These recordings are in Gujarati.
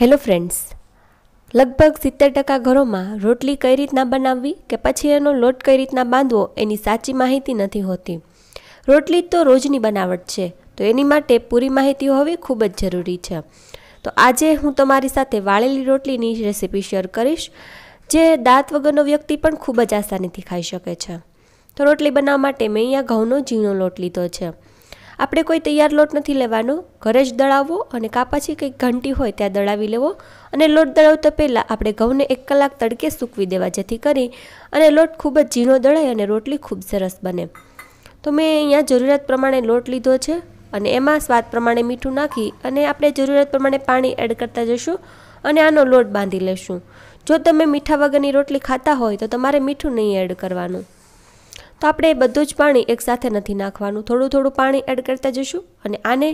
હેલો ફ્રેન્ડ્સ લગભગ સિત્તેર ટકા ઘરોમાં રોટલી કઈ રીતના બનાવવી કે પછી એનો લોટ કઈ રીતના બાંધવો એની સાચી માહિતી નથી હોતી રોટલી તો રોજની બનાવટ છે તો એની માટે પૂરી માહિતી હોવી ખૂબ જ જરૂરી છે તો આજે હું તમારી સાથે વાળેલી રોટલીની રેસિપી શેર કરીશ જે દાંત વગરનો વ્યક્તિ પણ ખૂબ જ આસાનીથી ખાઈ શકે છે તો રોટલી બનાવવા માટે મેં અહીંયા ઘઉંનો ઝીણો લોટ લીધો છે આપણે કોઈ તૈયાર લોટ નથી લેવાનો ઘરે જ દળાવવો અને કાપાછી કંઈક ઘંટી હોય ત્યાં દળાવી લેવો અને લોટ દળાવતા પહેલાં આપણે ઘઉંને એક કલાક તડકે સૂકવી દેવા જેથી કરી અને લોટ ખૂબ જ ઝીણો દળાય અને રોટલી ખૂબ સરસ બને તો મેં અહીંયા જરૂરિયાત પ્રમાણે લોટ લીધો છે અને એમાં સ્વાદ પ્રમાણે મીઠું નાખી અને આપણે જરૂરિયાત પ્રમાણે પાણી એડ કરતા જશું અને આનો લોટ બાંધી લેશું જો તમે મીઠા વગરની રોટલી ખાતા હોય તો તમારે મીઠું નહીં એડ કરવાનું તો આપણે એ બધું જ પાણી એકસાથે નથી નાખવાનું થોડું થોડું પાણી એડ કરતા જઈશું અને આને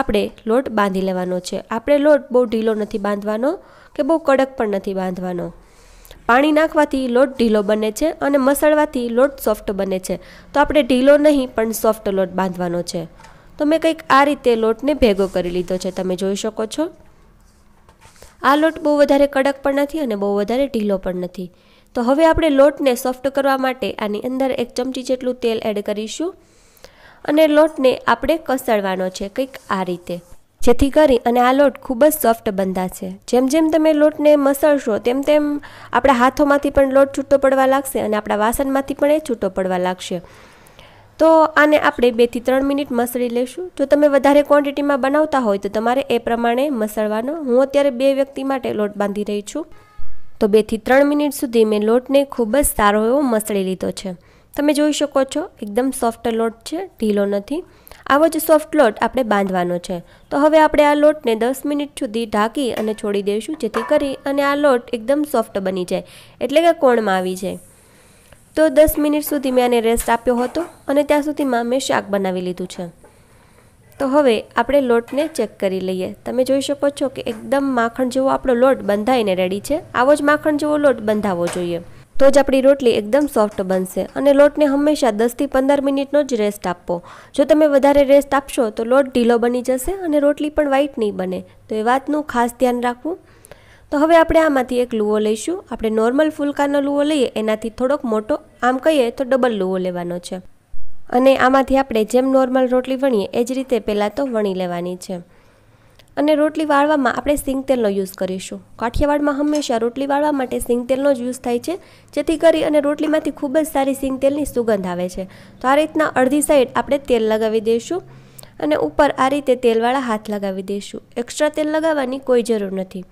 આપણે લોટ બાંધી લેવાનો છે આપણે લોટ બહુ ઢીલો નથી બાંધવાનો કે બહુ કડક પણ નથી બાંધવાનો પાણી નાખવાથી લોટ ઢીલો બને છે અને મસળવાથી લોટ સોફ્ટ બને છે તો આપણે ઢીલો નહીં પણ સોફ્ટ લોટ બાંધવાનો છે તો મેં કંઈક આ રીતે લોટને ભેગો કરી લીધો છે તમે જોઈ શકો છો આ લોટ બહુ વધારે કડક પણ નથી અને બહુ વધારે ઢીલો પણ નથી તો હવે આપણે લોટને સોફ્ટ કરવા માટે આની અંદર એક ચમચી જેટલું તેલ એડ કરીશું અને લોટને આપણે કસળવાનો છે કંઈક આ રીતે જેથી કરી અને આ લોટ ખૂબ જ સોફ્ટ બંધાશે જેમ જેમ તમે લોટને મસળશો તેમ તેમ આપણા હાથોમાંથી પણ લોટ છૂટો પડવા લાગશે અને આપણા વાસણમાંથી પણ એ છૂટો પડવા લાગશે તો આને આપણે બેથી ત્રણ મિનિટ મસળી લેશું જો તમે વધારે ક્વોન્ટિટીમાં બનાવતા હોય તો તમારે એ પ્રમાણે મસળવાનો હું અત્યારે બે વ્યક્તિ માટે લોટ બાંધી રહી છું તો બેથી ત્રણ મિનિટ સુધી મેં લોટને ખૂબ જ સારો એવો મસળી લીધો છે તમે જોઈ શકો છો એકદમ સોફ્ટ લોટ છે ઢીલો નથી આવો જ સોફ્ટ લોટ આપણે બાંધવાનો છે તો હવે આપણે આ લોટને દસ મિનિટ સુધી ઢાંકી અને છોડી દઈશું જેથી કરી અને આ લોટ એકદમ સોફ્ટ બની જાય એટલે કે કોણમાં આવી જાય તો દસ મિનિટ સુધી મેં આને રેસ્ટ આપ્યો હતો અને ત્યાં સુધીમાં મેં શાક બનાવી લીધું છે તો હવે આપણે લોટને ચેક કરી લઈએ તમે જોઈ શકો છો કે એકદમ માખણ જેવો આપણો લોટ બંધાઈને રેડી છે આવો જ માખણ જેવો લોટ બંધાવવો જોઈએ તો જ આપણી રોટલી એકદમ સોફ્ટ બનશે અને લોટને હંમેશા દસથી પંદર મિનિટનો જ રેસ્ટ આપવો જો તમે વધારે રેસ્ટ આપશો તો લોટ ઢીલો બની જશે અને રોટલી પણ વ્હાઈટ નહીં બને તો એ વાતનું ખાસ ધ્યાન રાખવું તો હવે આપણે આમાંથી એક લુવો લઈશું આપણે નોર્મલ ફૂલકાનો લુવો લઈએ એનાથી થોડોક મોટો આમ કહીએ તો ડબલ લુવો લેવાનો છે અને આમાંથી આપણે જેમ નોર્મલ રોટલી વણીએ એ જ રીતે પહેલાં તો વણી લેવાની છે અને રોટલી વાળવામાં આપણે સિંગ તેલનો યુઝ કરીશું કાઠિયાવાડમાં હંમેશા રોટલી વાળવા માટે સિંગ તેલનો જ યુઝ થાય છે જેથી કરી અને રોટલીમાંથી ખૂબ જ સારી સિંગ તેલની સુગંધ આવે છે તો આ રીતના અડધી સાઈડ આપણે તેલ લગાવી દઈશું અને ઉપર આ રીતે તેલવાળા હાથ લગાવી દઈશું એક્સ્ટ્રા તેલ લગાવવાની કોઈ જરૂર નથી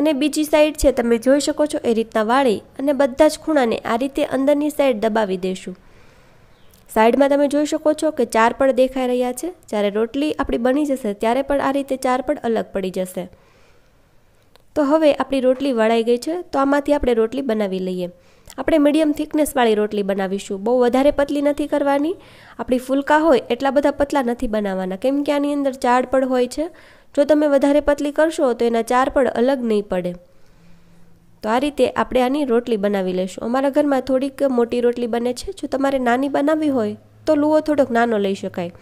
અને બીજી સાઈડ છે તમે જોઈ શકો છો એ રીતના વાળી અને બધા જ ખૂણાને આ રીતે અંદરની સાઈડ દબાવી દઈશું સાઈડમાં તમે જોઈ શકો છો કે ચાર પણ દેખાઈ રહ્યા છે જ્યારે રોટલી આપણી બની જશે ત્યારે પણ આ રીતે ચાર પણ અલગ પડી જશે તો હવે આપણી રોટલી વળાઈ ગઈ છે તો આમાંથી આપણે રોટલી બનાવી લઈએ આપણે મીડિયમ થિકનેસવાળી રોટલી બનાવીશું બહુ વધારે પતલી નથી કરવાની આપણી ફૂલકા હોય એટલા બધા પતલા નથી બનાવવાના કેમ કે આની અંદર ચાર પડ હોય છે જો તમે વધારે પતલી કરશો તો એના ચાર પડ અલગ નહીં પડે તો આ રીતે આપણે આની રોટલી બનાવી લઈશું અમારા ઘરમાં થોડીક મોટી રોટલી બને છે જો તમારે નાની બનાવવી હોય તો લુઓ થોડોક નાનો લઈ શકાય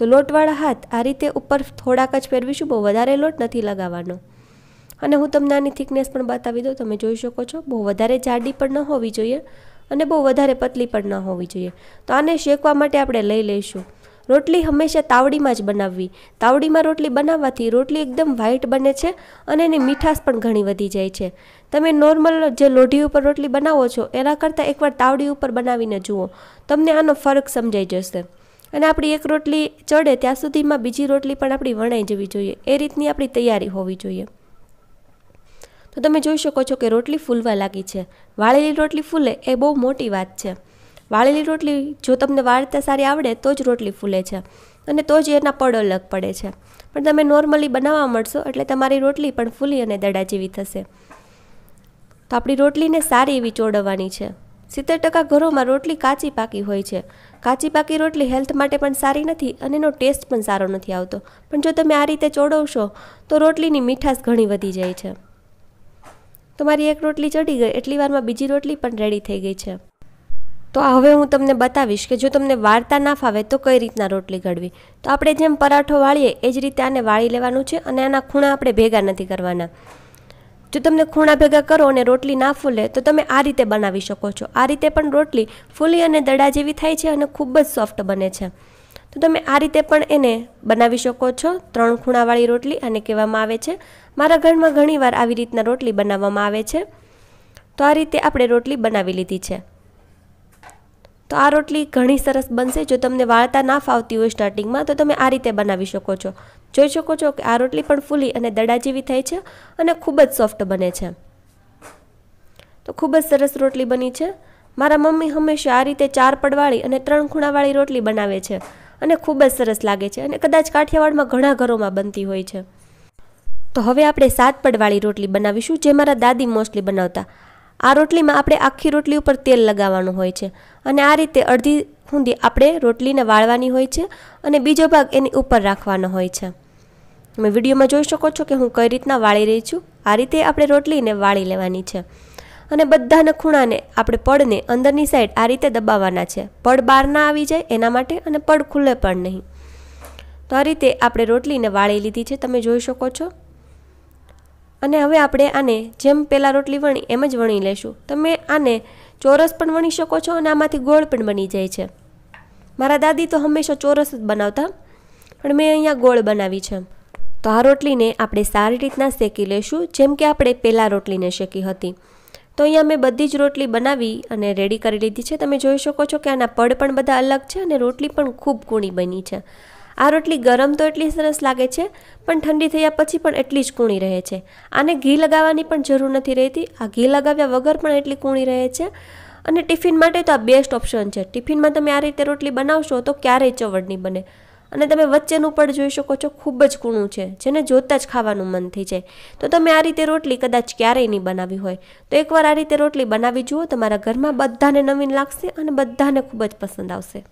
તો લોટવાળા હાથ આ રીતે ઉપર થોડાક જ પહેરવીશું બહુ વધારે લોટ નથી લગાવવાનો અને હું તમને આની થિકનેસ પણ બતાવી દઉં તમે જોઈ શકો છો બહુ વધારે જાડી પણ ન હોવી જોઈએ અને બહુ વધારે પતલી પણ ન હોવી જોઈએ તો આને શેકવા માટે આપણે લઈ લઈશું રોટલી હંમેશા તાવડીમાં જ બનાવવી તાવડીમાં રોટલી બનાવવાથી રોટલી એકદમ વ્હાઇટ બને છે અને એની મીઠાશ પણ ઘણી વધી જાય છે તમે નોર્મલ જે લોઢી ઉપર રોટલી બનાવો છો એના કરતાં એકવાર તાવડી ઉપર બનાવીને જુઓ તમને આનો ફરક સમજાઈ જશે અને આપણી એક રોટલી ચડે ત્યાં સુધીમાં બીજી રોટલી પણ આપણી વણાઈ જવી જોઈએ એ રીતની આપણી તૈયારી હોવી જોઈએ તો તમે જોઈ શકો છો કે રોટલી ફૂલવા લાગી છે વાળેલી રોટલી ફૂલે એ બહુ મોટી વાત છે વાળેલી રોટલી જો તમને વાળતા સારી આવડે તો જ રોટલી ફૂલે છે અને તો જ એના પડ અલગ પડે છે પણ તમે નોર્મલી બનાવવા મળશો એટલે તમારી રોટલી પણ ફૂલી અને દડા જેવી થશે તો આપણી રોટલીને સારી એવી ચોડવવાની છે સિત્તેર ટકા ઘરોમાં રોટલી કાચી પાકી હોય છે કાચી પાકી રોટલી હેલ્થ માટે પણ સારી નથી અને એનો ટેસ્ટ પણ સારો નથી આવતો પણ જો તમે આ રીતે ચોડવશો તો રોટલીની મીઠાશ ઘણી વધી જાય છે તમારી એક રોટલી ચડી ગઈ એટલી વારમાં બીજી રોટલી પણ રેડી થઈ ગઈ છે તો હવે હું તમને બતાવીશ કે જો તમને વાળતા ના ફાવે તો કઈ રીતના રોટલી ઘડવી તો આપણે જેમ પરાઠો વાળીએ એ જ રીતે આને વાળી લેવાનું છે અને આના ખૂણા આપણે ભેગા નથી કરવાના જો તમને ખૂણા ભેગા કરો અને રોટલી ના ફૂલે તો તમે આ રીતે બનાવી શકો છો આ રીતે પણ રોટલી ફૂલી અને દડા જેવી થાય છે અને ખૂબ જ સોફ્ટ બને છે તો તમે આ રીતે પણ એને બનાવી શકો છો ત્રણ ખૂણાવાળી રોટલી આને કહેવામાં આવે છે મારા ઘરમાં ઘણીવાર આવી રીતના રોટલી બનાવવામાં આવે છે તો આ રીતે આપણે રોટલી બનાવી લીધી છે તો આ રોટલી ઘણી સરસ બનશે જો તમને વાળતા ના ફાવતી હોય સ્ટાર્ટિંગમાં તો તમે આ રીતે બનાવી શકો છો જોઈ શકો છો કે આ રોટલી પણ ફૂલી અને દડા જેવી થાય છે અને ખૂબ જ સોફ્ટ બને છે તો ખૂબ જ સરસ રોટલી બની છે મારા મમ્મી હંમેશા આ રીતે ચાર પડવાળી અને ત્રણ ખૂણાવાળી રોટલી બનાવે છે અને ખૂબ જ સરસ લાગે છે અને કદાચ કાઠિયાવાડમાં ઘણા ઘરોમાં બનતી હોય છે તો હવે આપણે સાત પડવાળી રોટલી બનાવીશું જે મારા દાદી મોસ્ટલી બનાવતા આ રોટલીમાં આપણે આખી રોટલી ઉપર તેલ લગાવવાનું હોય છે અને આ રીતે અડધી ઊંધી આપણે રોટલીને વાળવાની હોય છે અને બીજો ભાગ એની ઉપર રાખવાનો હોય છે તમે વિડીયોમાં જોઈ શકો છો કે હું કઈ રીતના વાળી રહી છું આ રીતે આપણે રોટલીને વાળી લેવાની છે અને બધાના ખૂણાને આપણે પડને અંદરની સાઈડ આ રીતે દબાવવાના છે પડ બહાર ના આવી જાય એના માટે અને પડ ખુલ્લે પણ નહીં તો આ રીતે આપણે રોટલીને વાળી લીધી છે તમે જોઈ શકો છો અને હવે આપણે આને જેમ પેલા રોટલી વણી એમ જ વણી લેશું તમે આને ચોરસ પણ વણી શકો છો અને આમાંથી ગોળ પણ બની જાય છે મારા દાદી તો હંમેશા ચોરસ જ બનાવતા પણ મેં અહીંયા ગોળ બનાવી છે તો આ રોટલીને આપણે સારી રીતના શેકી લેશું જેમ કે આપણે પહેલાં રોટલીને શેકી હતી તો અહીંયા મેં બધી જ રોટલી બનાવી અને રેડી કરી લીધી છે તમે જોઈ શકો છો કે આના પડ પણ બધા અલગ છે અને રોટલી પણ ખૂબ કૂણી બની છે આ રોટલી ગરમ તો એટલી સરસ લાગે છે પણ ઠંડી થયા પછી પણ એટલી જ કૂણી રહે છે આને ઘી લગાવવાની પણ જરૂર નથી રહેતી આ ઘી લગાવ્યા વગર પણ એટલી કૂણી રહે છે અને ટિફિન માટે તો આ બેસ્ટ ઓપ્શન છે ટિફિનમાં તમે આ રીતે રોટલી બનાવશો તો ક્યારેય ચવડ નહીં બને અને તમે વચ્ચેનું પણ જોઈ શકો છો ખૂબ જ કૂણું છે જેને જોતાં જ ખાવાનું મન થઈ જાય તો તમે આ રીતે રોટલી કદાચ ક્યારેય નહીં બનાવી હોય તો એકવાર આ રીતે રોટલી બનાવી જુઓ તમારા ઘરમાં બધાને નવીન લાગશે અને બધાને ખૂબ જ પસંદ આવશે